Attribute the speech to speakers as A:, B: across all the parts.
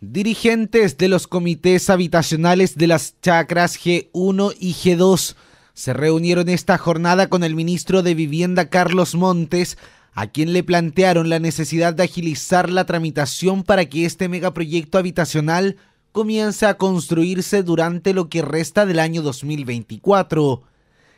A: Dirigentes de los comités habitacionales de las chacras G1 y G2 se reunieron esta jornada con el ministro de Vivienda Carlos Montes, a quien le plantearon la necesidad de agilizar la tramitación para que este megaproyecto habitacional comience a construirse durante lo que resta del año 2024.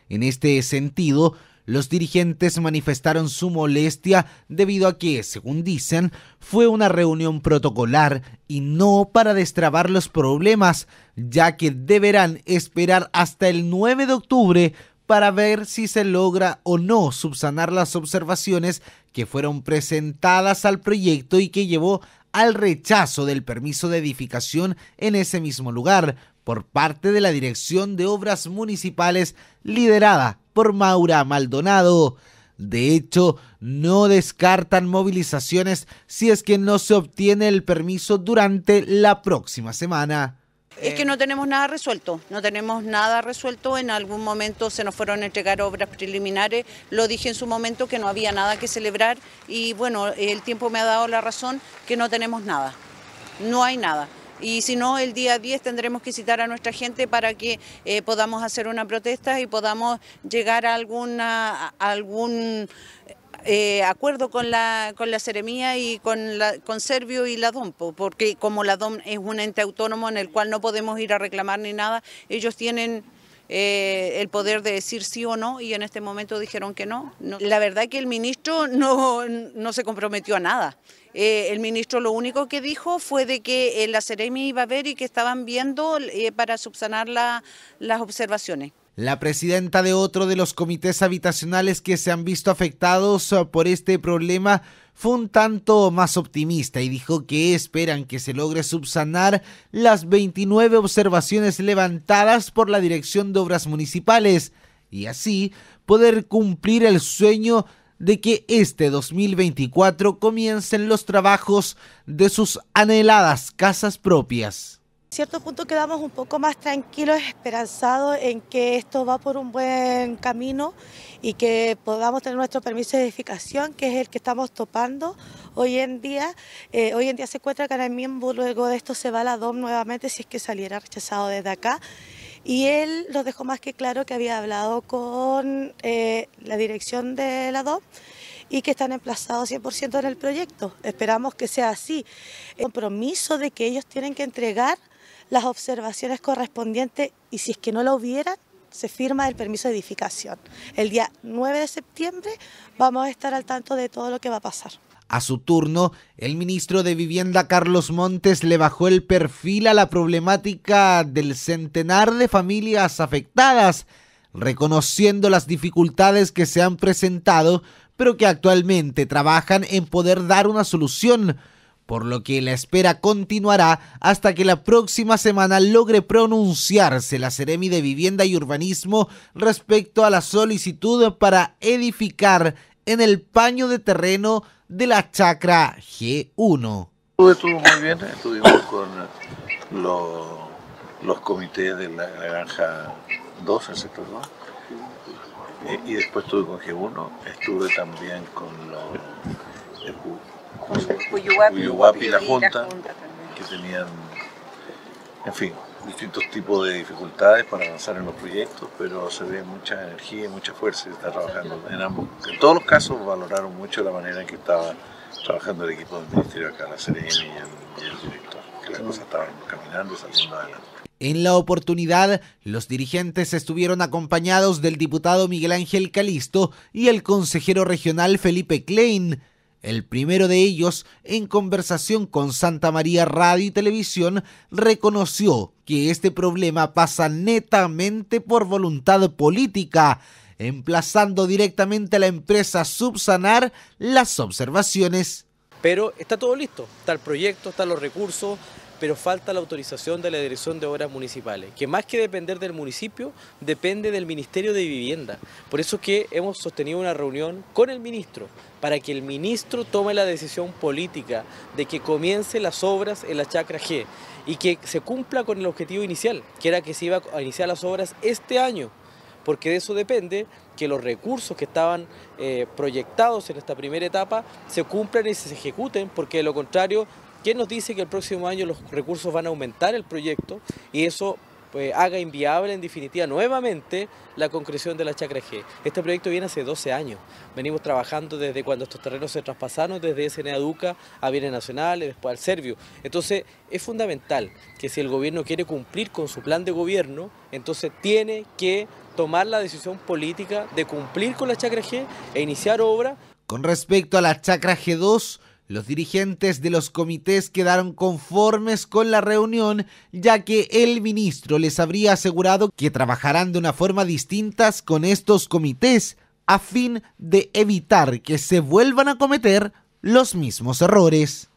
A: En este sentido, los dirigentes manifestaron su molestia debido a que, según dicen, fue una reunión protocolar y no para destrabar los problemas, ya que deberán esperar hasta el 9 de octubre para ver si se logra o no subsanar las observaciones que fueron presentadas al proyecto y que llevó al rechazo del permiso de edificación en ese mismo lugar por parte de la Dirección de Obras Municipales liderada por Maura Maldonado. De hecho, no descartan movilizaciones si es que no se obtiene el permiso durante la próxima semana. Es que
B: no tenemos nada resuelto, no tenemos nada resuelto. En algún momento se nos fueron a entregar obras preliminares, lo dije en su momento que no había nada que celebrar y bueno, el tiempo me ha dado la razón que no tenemos nada, no hay nada y si no, el día 10 tendremos que citar a nuestra gente para que eh, podamos hacer una protesta y podamos llegar a, algún eh, acuerdo con la, con la Ceremía y con, la, con Servio y la DOM, porque como la DOM es un ente autónomo en el cual no podemos ir a reclamar ni nada, ellos tienen eh, el poder de decir sí o no y en este momento dijeron que no. La verdad que el ministro no, se comprometió a nada. Eh, el ministro lo único que dijo fue de que eh, la Ceremi iba a ver y que estaban viendo para subsanar las observaciones
A: la presidenta de otro de los comités habitacionales que se han visto afectados ah, por este problema fue un tanto más optimista y dijo que esperan que se logre subsanar las 29 observaciones levantadas por la Dirección de Obras Municipales y así poder cumplir el sueño de que este 2024 comiencen los trabajos de sus anheladas casas propias
C: cierto punto quedamos un poco más tranquilos, esperanzados en que esto va por un buen camino y que podamos tener nuestro permiso de edificación, que es el que estamos topando hoy en día. Eh, hoy en día se encuentra miembro luego de esto se va a la DOM nuevamente si es que saliera rechazado desde acá. Y él nos dejó más que claro que había hablado con eh, la dirección de la DOM y que están emplazados 100% en el proyecto. Esperamos que sea así. El compromiso de que ellos tienen que entregar las observaciones correspondientes y si es que no lo hubieran, se firma el permiso de edificación. El día 9 de septiembre vamos a estar al tanto de todo lo que va a pasar.
A: A su turno, el ministro de Vivienda Carlos Montes le bajó el perfil a la problemática del centenar de familias afectadas, reconociendo las dificultades que se han presentado, pero que actualmente trabajan en poder dar una solución por lo que la espera continuará hasta que la próxima semana logre pronunciarse la Seremi de Vivienda y Urbanismo respecto a la solicitud para edificar en el paño de terreno de la chacra G1. Todo muy bien, estuvimos con los, comités de la granja 2, el eh, y después estuve con G1, estuve también con los
B: Cuyuapi y la Junta,
A: que tenían, en fin, distintos tipos de dificultades para avanzar en los proyectos, pero se ve mucha energía y mucha fuerza está trabajando en ambos. En todos los casos valoraron mucho la manera en que estaba trabajando el equipo del Ministerio acá, la Serena y el, director, que
D: las cosas estaban caminando y saliendo adelante.
A: En la oportunidad, los dirigentes estuvieron acompañados del diputado Miguel Ángel Calisto y el consejero regional Felipe Klein. El primero de ellos, en conversación con Santa María Radio y Televisión, reconoció que este problema pasa netamente por voluntad política, emplazando directamente a la empresa a subsanar las observaciones.
D: Pero está todo listo, está el proyecto, están los recursos, pero falta la autorización de la Dirección de Obras Municipales, que más que depender del municipio, depende del Ministerio de Vivienda. Por eso que hemos sostenido una reunión con el ministro, para que el ministro tome la decisión política de que comience las obras en la Chacra G y que se cumpla con el objetivo inicial, que era que se iba a iniciar las obras este año porque de eso depende que los recursos que estaban eh, proyectados en esta primera etapa se cumplan y se ejecuten, porque de lo contrario ¿Quién nos dice que el próximo año los recursos van a aumentar el proyecto y eso pues, haga inviable en definitiva nuevamente la concreción de la Chacra G? Este proyecto viene hace 12 años. Venimos trabajando desde cuando estos terrenos se traspasaron desde SNA Duca a Bienes Nacionales, después al Servio. Entonces es fundamental que si el gobierno quiere cumplir con su plan de gobierno, entonces tiene que tomar la decisión política de cumplir con la Chacra G e iniciar obra.
A: Con respecto a la Chacra G2, los dirigentes de los comités quedaron conformes con la reunión, ya que el ministro les habría asegurado que trabajarán de una forma distinta con estos comités a fin de evitar que se vuelvan
D: a cometer los mismos errores.